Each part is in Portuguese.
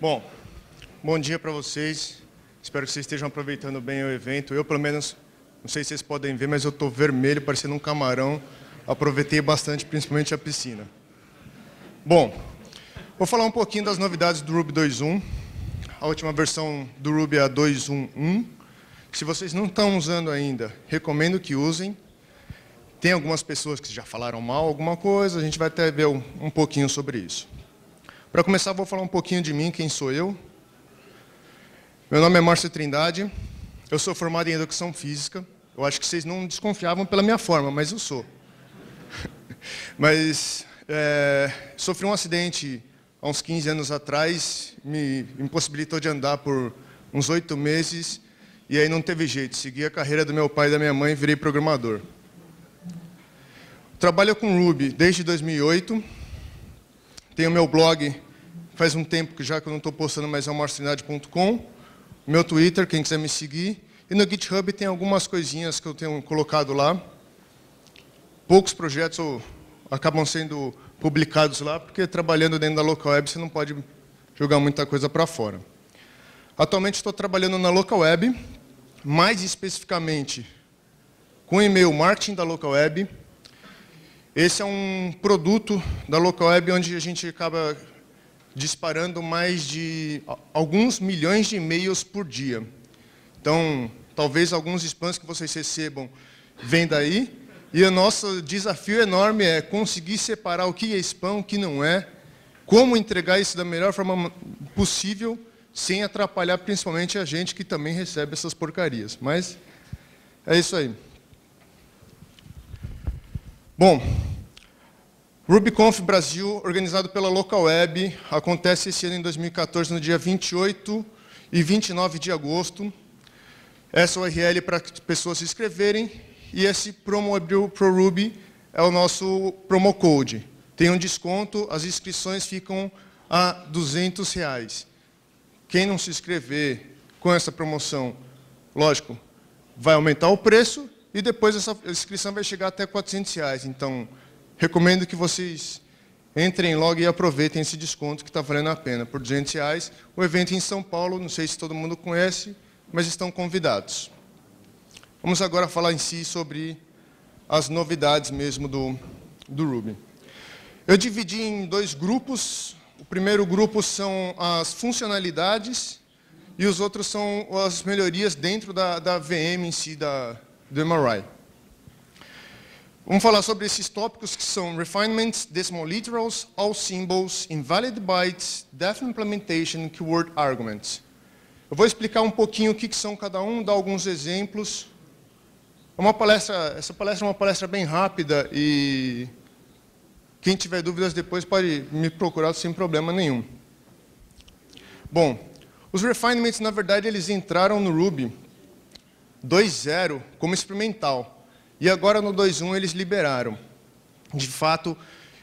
Bom, bom dia para vocês. Espero que vocês estejam aproveitando bem o evento. Eu, pelo menos, não sei se vocês podem ver, mas eu estou vermelho, parecendo um camarão. Aproveitei bastante, principalmente a piscina. Bom, vou falar um pouquinho das novidades do Ruby 2.1. A última versão do Ruby é a 2.1.1. Se vocês não estão usando ainda, recomendo que usem. Tem algumas pessoas que já falaram mal alguma coisa, a gente vai até ver um pouquinho sobre isso. Para começar, vou falar um pouquinho de mim, quem sou eu. Meu nome é Márcio Trindade, eu sou formado em Educação Física. Eu acho que vocês não desconfiavam pela minha forma, mas eu sou. mas é, sofri um acidente há uns 15 anos atrás, me impossibilitou de andar por uns oito meses, e aí não teve jeito, segui a carreira do meu pai e da minha mãe e virei programador. Trabalho com Ruby desde 2008, tenho meu blog Faz um tempo que já que eu não estou postando mais almostrindade.com. Meu Twitter, quem quiser me seguir. E no GitHub tem algumas coisinhas que eu tenho colocado lá. Poucos projetos acabam sendo publicados lá, porque trabalhando dentro da local web você não pode jogar muita coisa para fora. Atualmente estou trabalhando na local web, mais especificamente com o e-mail marketing da local web. Esse é um produto da local web onde a gente acaba disparando mais de alguns milhões de e-mails por dia. Então, talvez alguns spams que vocês recebam vêm daí. E o nosso desafio enorme é conseguir separar o que é spam, o que não é, como entregar isso da melhor forma possível, sem atrapalhar principalmente a gente que também recebe essas porcarias. Mas é isso aí. Bom, RubyConf Brasil, organizado pela LocalWeb, acontece esse ano em 2014, no dia 28 e 29 de agosto. Essa URL é para as pessoas se inscreverem e esse promo Abril Pro Ruby é o nosso promo code. Tem um desconto, as inscrições ficam a 200 reais. Quem não se inscrever com essa promoção, lógico, vai aumentar o preço e depois essa inscrição vai chegar até 400 reais. Então, Recomendo que vocês entrem logo e aproveitem esse desconto que está valendo a pena. Por 200 reais, o evento em São Paulo, não sei se todo mundo conhece, mas estão convidados. Vamos agora falar em si sobre as novidades mesmo do, do Ruby. Eu dividi em dois grupos. O primeiro grupo são as funcionalidades e os outros são as melhorias dentro da, da VM em si, da, do MRI. Vamos falar sobre esses tópicos que são refinements, decimal literals, all symbols, invalid bytes, def implementation, keyword arguments. Eu vou explicar um pouquinho o que, que são cada um, dar alguns exemplos. É uma palestra, essa palestra é uma palestra bem rápida e quem tiver dúvidas depois pode me procurar sem problema nenhum. Bom, os refinements, na verdade, eles entraram no Ruby 2.0 como experimental. E agora no 2.1 eles liberaram. De fato,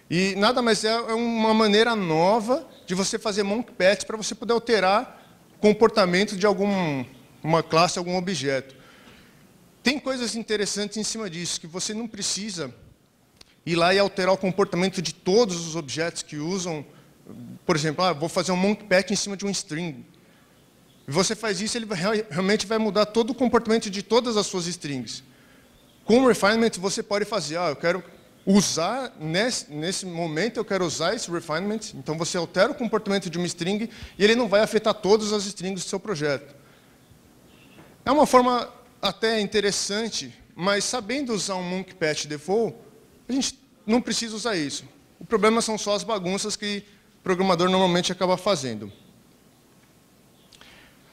e nada mais é, é uma maneira nova de você fazer monk para você poder alterar comportamento de alguma classe, algum objeto. Tem coisas interessantes em cima disso, que você não precisa ir lá e alterar o comportamento de todos os objetos que usam. Por exemplo, ah, vou fazer um monk em cima de um string. Você faz isso, ele realmente vai mudar todo o comportamento de todas as suas strings. Com o refinement você pode fazer, ah, eu quero usar, nesse, nesse momento eu quero usar esse refinement, então você altera o comportamento de uma string e ele não vai afetar todas as strings do seu projeto. É uma forma até interessante, mas sabendo usar um monkey patch default, a gente não precisa usar isso. O problema são só as bagunças que o programador normalmente acaba fazendo.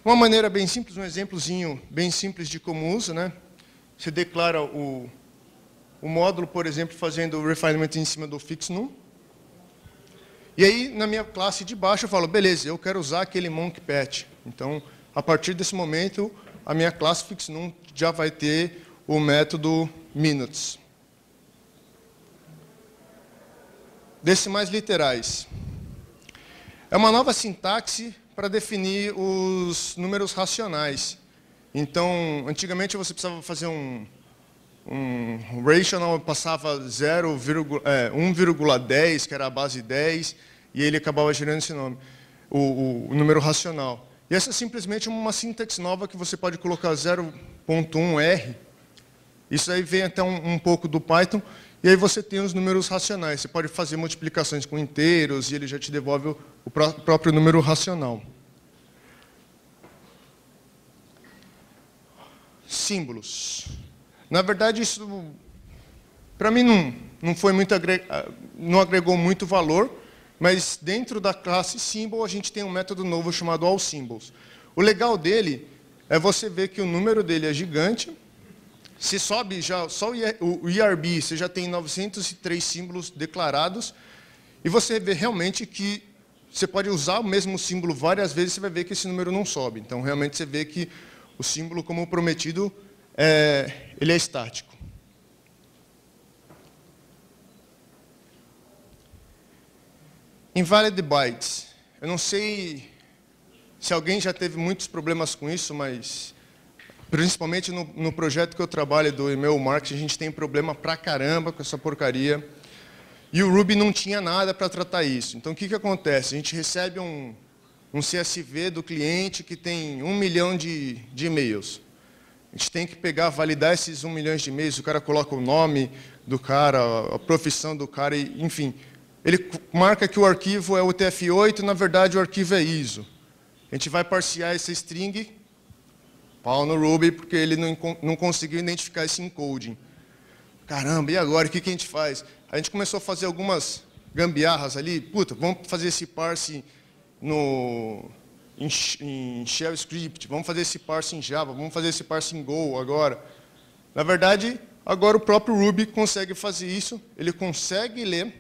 Uma maneira bem simples, um exemplozinho bem simples de como usa, né? Você declara o, o módulo, por exemplo, fazendo o refinement em cima do fix num. E aí, na minha classe de baixo, eu falo, beleza, eu quero usar aquele monk patch. Então, a partir desse momento, a minha classe fix num já vai ter o método minutes. Decimais literais. É uma nova sintaxe para definir os números racionais. Então, antigamente você precisava fazer um, um rational, passava é, 1,10, que era a base 10, e ele acabava gerando esse nome, o, o, o número racional. E essa é simplesmente uma sintaxe nova que você pode colocar 0.1R. Isso aí vem até um, um pouco do Python, e aí você tem os números racionais. Você pode fazer multiplicações com inteiros e ele já te devolve o, o próprio número racional. símbolos. Na verdade, isso para mim não, não foi muito agre... Ah, não agregou muito valor, mas dentro da classe símbolo a gente tem um método novo chamado all symbols. O legal dele é você ver que o número dele é gigante. Se sobe já só o IRB, você já tem 903 símbolos declarados e você vê realmente que você pode usar o mesmo símbolo várias vezes, você vai ver que esse número não sobe. Então, realmente, você vê que o símbolo, como prometido, é, ele é estático. Invalid bytes. Eu não sei se alguém já teve muitos problemas com isso, mas principalmente no, no, projeto que eu trabalho do e-mail marketing, a gente tem problema pra caramba com essa porcaria. E o Ruby não tinha nada para tratar isso. Então, o que, que acontece? A gente recebe um, um CSV do cliente que tem um milhão de, de e-mails. A gente tem que pegar, validar esses um milhão de e-mails, o cara coloca o nome do cara, a profissão do cara, enfim. Ele marca que o arquivo é UTF-8, na verdade o arquivo é ISO. A gente vai parciar essa string, pau no Ruby, porque ele não, não conseguiu identificar esse encoding. Caramba, e agora? O que, que a gente faz? A gente começou a fazer algumas gambiarras ali. Puta, vamos fazer esse parse no, em, em Shell Script, vamos fazer esse parse em Java, vamos fazer esse parse em Go agora. Na verdade, agora o próprio Ruby consegue fazer isso, ele consegue ler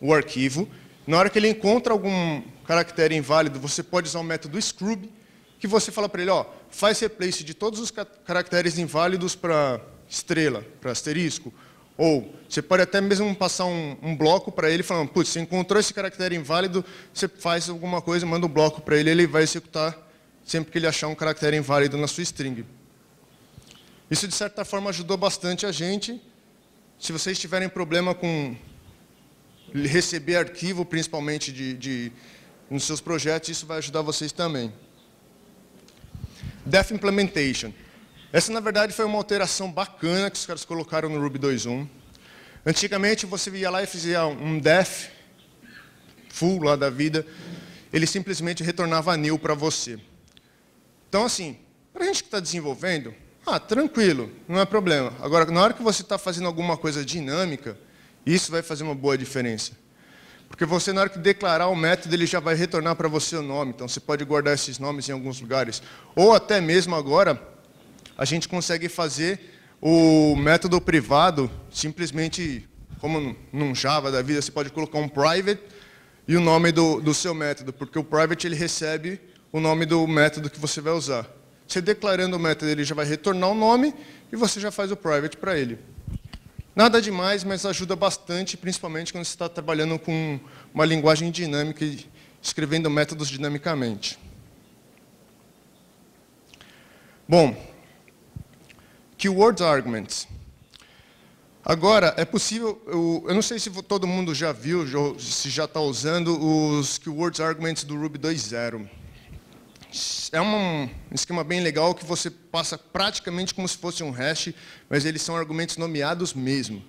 o arquivo. Na hora que ele encontra algum caractere inválido, você pode usar o método scrub, que você fala para ele, ó, faz replace de todos os caracteres inválidos para estrela, para asterisco, ou você pode até mesmo passar um, um bloco para ele falando, putz, você encontrou esse caractere inválido, você faz alguma coisa, manda um bloco para ele, ele vai executar sempre que ele achar um caractere inválido na sua string. Isso, de certa forma, ajudou bastante a gente. Se vocês tiverem problema com receber arquivo, principalmente de, de nos seus projetos, isso vai ajudar vocês também. def Implementation. Essa, na verdade, foi uma alteração bacana que os caras colocaram no Ruby 2.1. Antigamente, você ia lá e fazia um def full lá da vida, ele simplesmente retornava new para você. Então, assim, para a gente que está desenvolvendo, ah, tranquilo, não é problema. Agora, na hora que você está fazendo alguma coisa dinâmica, isso vai fazer uma boa diferença. Porque você, na hora que declarar o método, ele já vai retornar para você o nome. Então, você pode guardar esses nomes em alguns lugares. Ou até mesmo agora, a gente consegue fazer o método privado simplesmente, como num Java da vida, você pode colocar um private e o nome do, do seu método, porque o private ele recebe o nome do método que você vai usar. Você declarando o método, ele já vai retornar o nome e você já faz o private para ele. Nada demais, mas ajuda bastante, principalmente quando você está trabalhando com uma linguagem dinâmica e escrevendo métodos dinamicamente. Bom, keywords arguments. Agora, é possível, eu, eu, não sei se todo mundo já viu, se já está usando os Keywords Arguments do Ruby 2.0. É um esquema bem legal que você passa praticamente como se fosse um hash, mas eles são argumentos nomeados mesmo.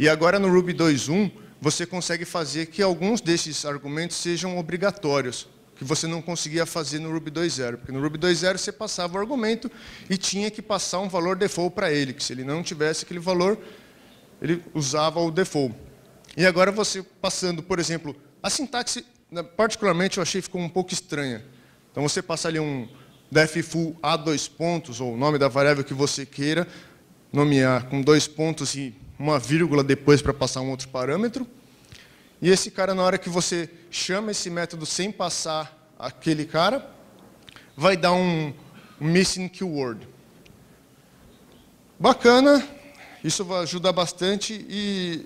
E agora no Ruby 2.1, você consegue fazer que alguns desses argumentos sejam obrigatórios que você não conseguia fazer no Ruby 2.0, porque no Ruby 2.0 você passava o argumento e tinha que passar um valor default para ele, que se ele não tivesse aquele valor, ele usava o default. E agora você passando, por exemplo, a sintaxe, né, particularmente eu achei ficou um pouco estranha. Então você passa ali um def full a dois pontos, ou o nome da variável que você queira, nomear com dois pontos e uma vírgula depois para passar um outro parâmetro. E esse cara, na hora que você chama esse método sem passar aquele cara, vai dar um missing keyword. Bacana, isso vai ajudar bastante e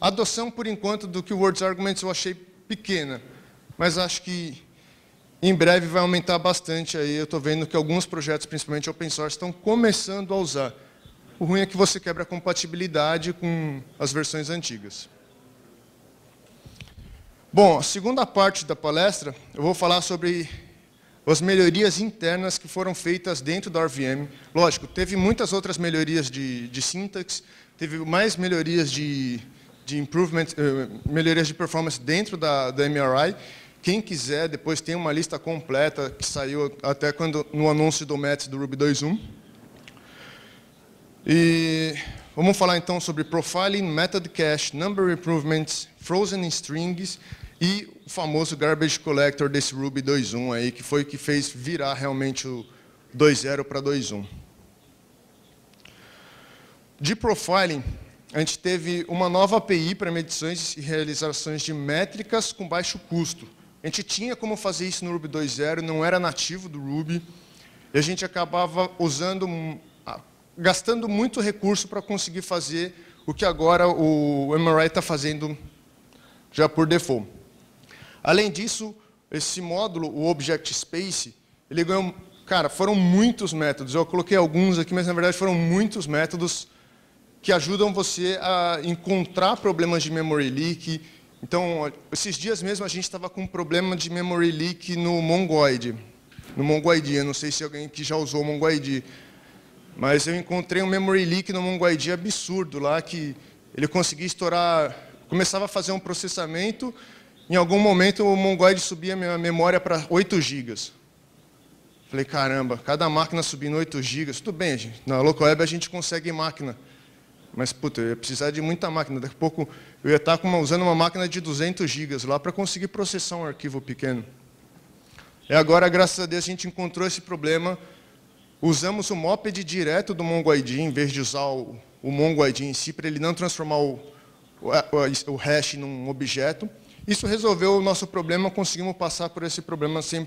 a adoção, por enquanto, do Keywords Arguments eu achei pequena, mas acho que em breve vai aumentar bastante aí. Eu estou vendo que alguns projetos, principalmente open source, estão começando a usar. O ruim é que você quebra a compatibilidade com as versões antigas. Bom, a segunda parte da palestra, eu vou falar sobre as melhorias internas que foram feitas dentro da RVM. Lógico, teve muitas outras melhorias de, de sintaxe, teve mais melhorias de, de improvement, eh, melhorias de performance dentro da, da MRI. Quem quiser, depois tem uma lista completa que saiu até quando no anúncio do Mets do Ruby 2.1. E vamos falar então sobre profiling, method cache, number improvements, frozen strings, e o famoso garbage collector desse Ruby 2.1 aí, que foi o que fez virar realmente o 2.0 para 2.1. De profiling, a gente teve uma nova API para medições e realizações de métricas com baixo custo. A gente tinha como fazer isso no Ruby 2.0, não era nativo do Ruby, e a gente acabava usando, gastando muito recurso para conseguir fazer o que agora o MRI está fazendo já por default. Além disso, esse módulo, o Object Space, ele ganhou... Cara, foram muitos métodos. Eu coloquei alguns aqui, mas na verdade foram muitos métodos que ajudam você a encontrar problemas de memory leak. Então, esses dias mesmo a gente estava com um problema de memory leak no Mongoid. No Mongoid, eu não sei se alguém que já usou o Mongoid. Mas eu encontrei um memory leak no MongoID absurdo lá, que ele conseguia estourar, começava a fazer um processamento em algum momento o Mongoid subia a minha memória para 8 gigas. Falei, caramba, cada máquina subindo 8 gigas, tudo bem, gente. Na LocalWeb a gente consegue máquina. Mas, puta, eu ia precisar de muita máquina. Daqui a pouco eu ia estar usando uma máquina de 200 gigas lá para conseguir processar um arquivo pequeno. E agora, graças a Deus, a gente encontrou esse problema. Usamos o moped direto do MongoID, em vez de usar o, o MongoID em si, para ele não transformar o, o, o hash num objeto. Isso resolveu o nosso problema, conseguimos passar por esse problema sem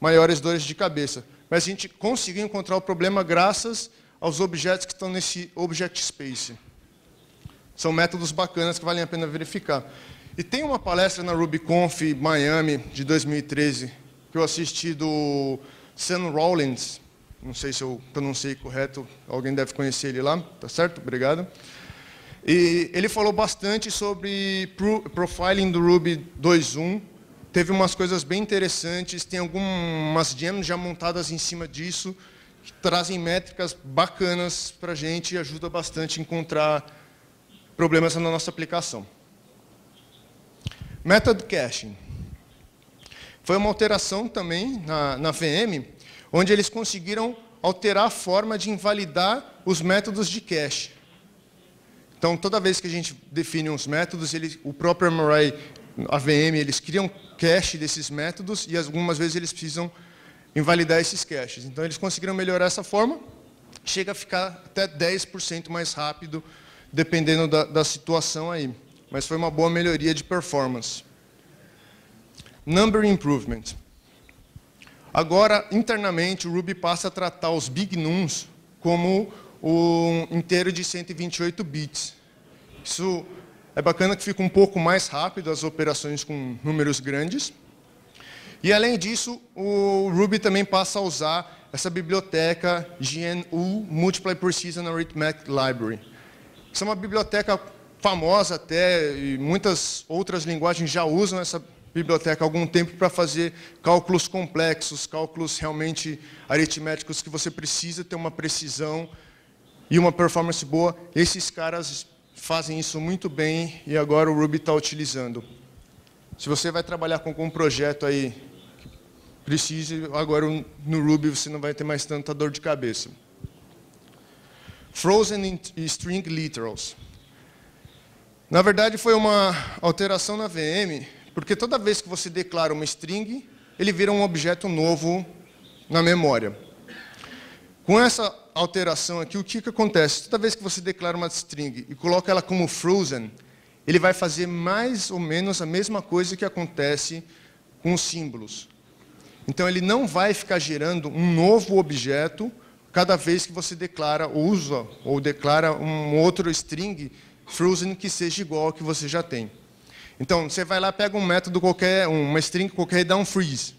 maiores dores de cabeça. Mas a gente conseguiu encontrar o problema graças aos objetos que estão nesse Object Space. São métodos bacanas que valem a pena verificar. E tem uma palestra na RubyConf Miami de 2013 que eu assisti do Sam Rollins. Não sei se eu pronunciei correto, alguém deve conhecer ele lá, tá certo? Obrigado. E ele falou bastante sobre profiling do Ruby 2.1. Teve umas coisas bem interessantes, tem algumas gems já montadas em cima disso, que trazem métricas bacanas para a gente e ajuda bastante a encontrar problemas na nossa aplicação. Method caching. Foi uma alteração também na, na VM, onde eles conseguiram alterar a forma de invalidar os métodos de cache. Então, toda vez que a gente define uns métodos, ele, o próprio MRI, a VM, eles criam cache desses métodos e algumas vezes eles precisam invalidar esses caches. Então, eles conseguiram melhorar essa forma, chega a ficar até 10% mais rápido, dependendo da, da situação aí. Mas foi uma boa melhoria de performance. Number improvement. Agora, internamente, o Ruby passa a tratar os big nums como um inteiro de 128 bits. Isso é bacana que fica um pouco mais rápido as operações com números grandes. E além disso, o Ruby também passa a usar essa biblioteca GNU Multiply Precision Arithmetic Library. Isso é uma biblioteca famosa até, e muitas outras linguagens já usam essa biblioteca há algum tempo para fazer cálculos complexos, cálculos realmente aritméticos que você precisa ter uma precisão e uma performance boa. Esses caras fazem isso muito bem e agora o Ruby está utilizando. Se você vai trabalhar com algum projeto aí que precise, agora no Ruby você não vai ter mais tanta dor de cabeça. Frozen String Literals. Na verdade, foi uma alteração na VM, porque toda vez que você declara uma string, ele vira um objeto novo na memória. Com essa alteração aqui, o que, que acontece? Toda vez que você declara uma string e coloca ela como frozen, ele vai fazer mais ou menos a mesma coisa que acontece com os símbolos. Então, ele não vai ficar gerando um novo objeto cada vez que você declara usa ou declara um outro string frozen que seja igual ao que você já tem. Então, você vai lá, pega um método qualquer, uma string qualquer e dá um freeze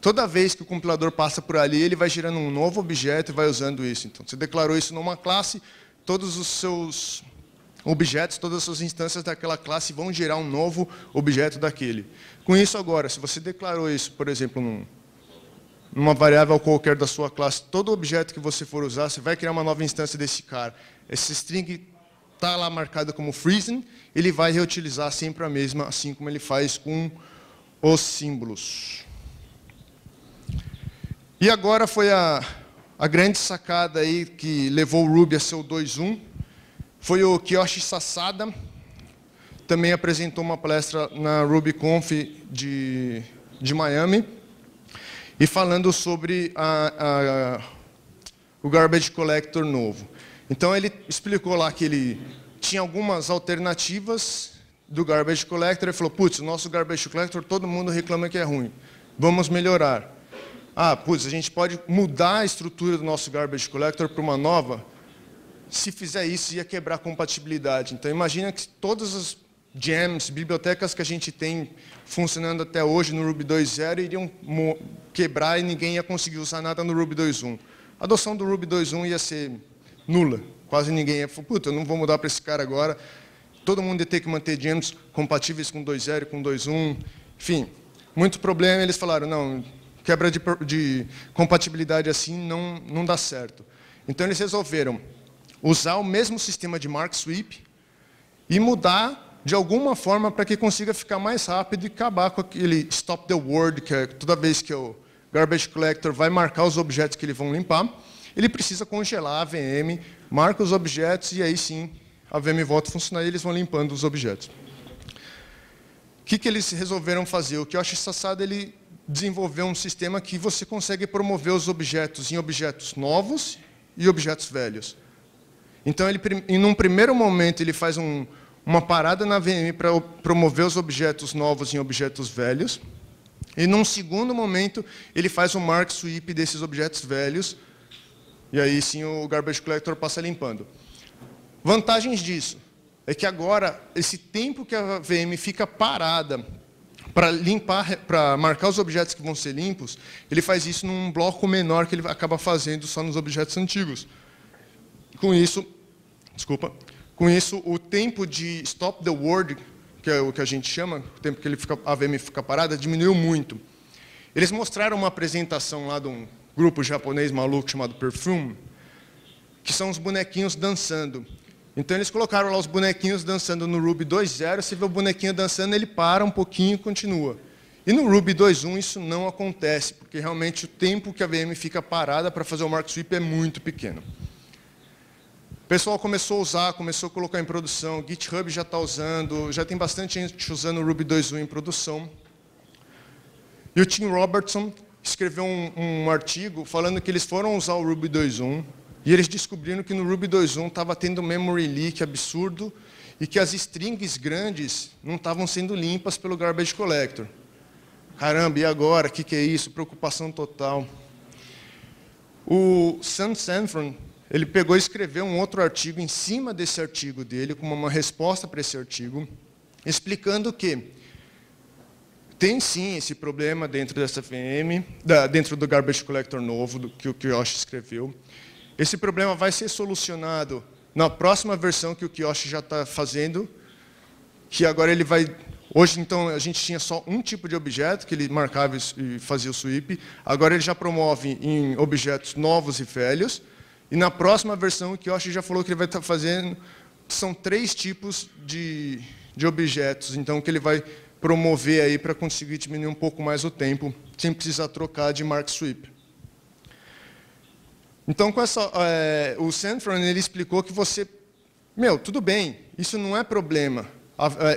toda vez que o compilador passa por ali, ele vai gerando um novo objeto e vai usando isso. Então, você declarou isso numa classe, todos os seus objetos, todas as suas instâncias daquela classe vão gerar um novo objeto daquele. Com isso agora, se você declarou isso, por exemplo, num, numa variável qualquer da sua classe, todo objeto que você for usar, você vai criar uma nova instância desse cara. Esse string está lá marcado como freezing, ele vai reutilizar sempre a mesma, assim como ele faz com os símbolos. E agora foi a, a grande sacada aí que levou o Ruby a ser o 2-1. Foi o Kiyoshi Sassada, também apresentou uma palestra na RubyConf de, de Miami, e falando sobre a, a, o Garbage Collector novo. Então ele explicou lá que ele tinha algumas alternativas do Garbage Collector, e falou, putz, o nosso Garbage Collector todo mundo reclama que é ruim, vamos melhorar. Ah, putz, a gente pode mudar a estrutura do nosso garbage collector para uma nova. Se fizer isso, ia quebrar a compatibilidade. Então, imagina que todas as gems, bibliotecas que a gente tem funcionando até hoje no Ruby 2.0 iriam quebrar e ninguém ia conseguir usar nada no Ruby 2.1. A adoção do Ruby 2.1 ia ser nula. Quase ninguém ia falar, puta, eu não vou mudar para esse cara agora. Todo mundo ia ter que manter gems compatíveis com 2.0, com 2.1. Enfim, muito problema. Eles falaram, não, quebra de, de compatibilidade assim não, não dá certo. Então eles resolveram usar o mesmo sistema de mark sweep e mudar de alguma forma para que consiga ficar mais rápido e acabar com aquele stop the word, que é toda vez que o garbage collector vai marcar os objetos que eles vão limpar, ele precisa congelar a VM, marca os objetos e aí sim a VM volta a funcionar e eles vão limpando os objetos. O que, que eles resolveram fazer? O que eu acho sassado, ele desenvolver um sistema que você consegue promover os objetos em objetos novos e objetos velhos. Então, ele, em um primeiro momento, ele faz um, uma parada na VM para promover os objetos novos em objetos velhos. E, num segundo momento, ele faz um mark sweep desses objetos velhos. E aí, sim, o garbage collector passa limpando. Vantagens disso é que agora, esse tempo que a VM fica parada para limpar, para marcar os objetos que vão ser limpos, ele faz isso num bloco menor que ele acaba fazendo só nos objetos antigos. Com isso, desculpa, com isso o tempo de stop the word, que é o que a gente chama, o tempo que ele fica, a VM fica parada, diminuiu muito. Eles mostraram uma apresentação lá de um grupo japonês maluco chamado Perfume, que são os bonequinhos dançando. Então eles colocaram lá os bonequinhos dançando no Ruby 2.0, você vê o bonequinho dançando, ele para um pouquinho e continua. E no Ruby 2.1 isso não acontece, porque realmente o tempo que a VM fica parada para fazer o mark sweep é muito pequeno. O pessoal começou a usar, começou a colocar em produção, GitHub já está usando, já tem bastante gente usando o Ruby 2.1 em produção. E o Tim Robertson escreveu um, um, artigo falando que eles foram usar o Ruby 2.1, e eles descobriram que no Ruby 2.1 estava tendo um memory leak absurdo e que as strings grandes não estavam sendo limpas pelo garbage collector. Caramba, e agora? O que, que, é isso? Preocupação total. O Sam Sanfron, ele pegou e escreveu um outro artigo em cima desse artigo dele, como uma resposta para esse artigo, explicando que tem sim esse problema dentro dessa VM, dentro do garbage collector novo, que o Kiosh escreveu, esse problema vai ser solucionado na próxima versão que o Kiyoshi já está fazendo, que agora ele vai... Hoje, então, a gente tinha só um tipo de objeto que ele marcava e fazia o sweep. Agora ele já promove em objetos novos e velhos. E na próxima versão, o Kiyoshi já falou que ele vai estar tá fazendo... São três tipos de, de objetos, então, que ele vai promover aí para conseguir diminuir um pouco mais o tempo, sem precisar trocar de mark sweep. Então, com essa, é, o Sanfron ele explicou que você, meu, tudo bem, isso não é problema.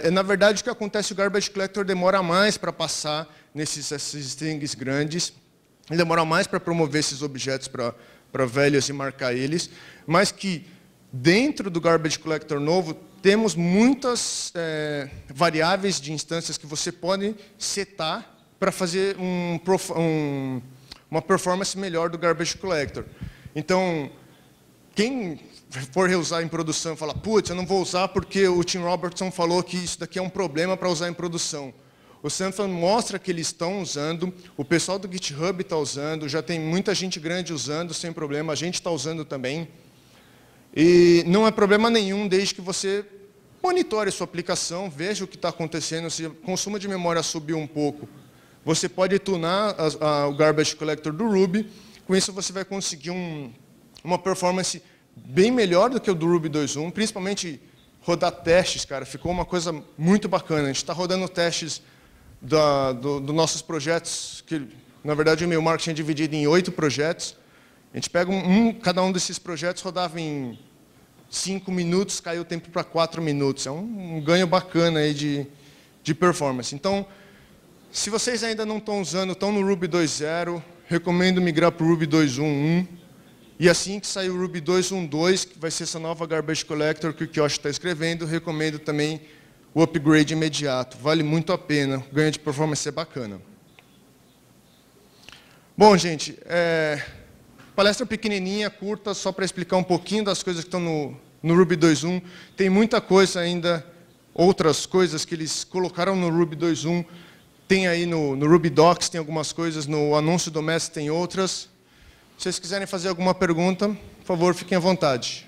É, é, na verdade, o que acontece, o garbage collector demora mais para passar nesses strings grandes, demora mais para promover esses objetos para velhos e marcar eles, mas que dentro do garbage collector novo temos muitas é, variáveis de instâncias que você pode setar para fazer um, um, uma performance melhor do garbage collector. Então, quem for reusar em produção fala, putz, eu não vou usar porque o Tim Robertson falou que isso daqui é um problema para usar em produção. O Samsung mostra que eles estão usando, o pessoal do GitHub está usando, já tem muita gente grande usando sem problema, a gente está usando também. E não é problema nenhum desde que você monitore sua aplicação, veja o que está acontecendo, se o consumo de memória subiu um pouco. Você pode tunar a, a, o Garbage Collector do Ruby com isso você vai conseguir um, uma performance bem melhor do que o do Ruby 2.1, principalmente rodar testes, cara. Ficou uma coisa muito bacana. A gente está rodando testes dos do, do, nossos projetos, que na verdade o meu marketing é dividido em oito projetos. A gente pega um, cada um desses projetos rodava em cinco minutos, caiu o tempo para quatro minutos. É um, um, ganho bacana aí de, de performance. Então, se vocês ainda não estão usando, estão no Ruby 2.0, recomendo migrar para o Ruby 2.1.1. E assim que sair o Ruby 2.1.2, que vai ser essa nova garbage collector que o Kiosh está escrevendo, recomendo também o upgrade imediato. Vale muito a pena, o ganho de performance é bacana. Bom, gente, é... palestra pequenininha, curta, só para explicar um pouquinho das coisas que estão no, no Ruby 2.1. Tem muita coisa ainda, outras coisas que eles colocaram no Ruby 2.1 tem aí no, no Ruby Docs, tem algumas coisas, no anúncio doméstico tem outras. Se vocês quiserem fazer alguma pergunta, por favor, fiquem à vontade.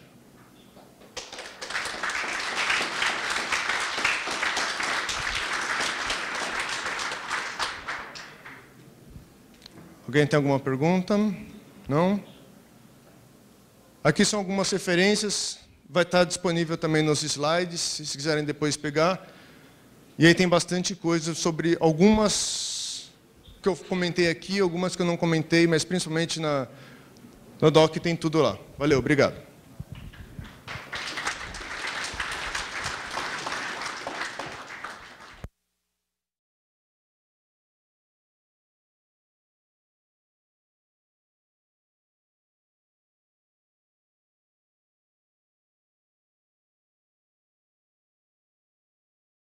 Alguém tem alguma pergunta? Não? Aqui são algumas referências, vai estar disponível também nos slides, se quiserem depois pegar. E aí tem bastante coisa sobre algumas que eu comentei aqui, algumas que eu não comentei, mas principalmente na, na DOC tem tudo lá. Valeu, obrigado.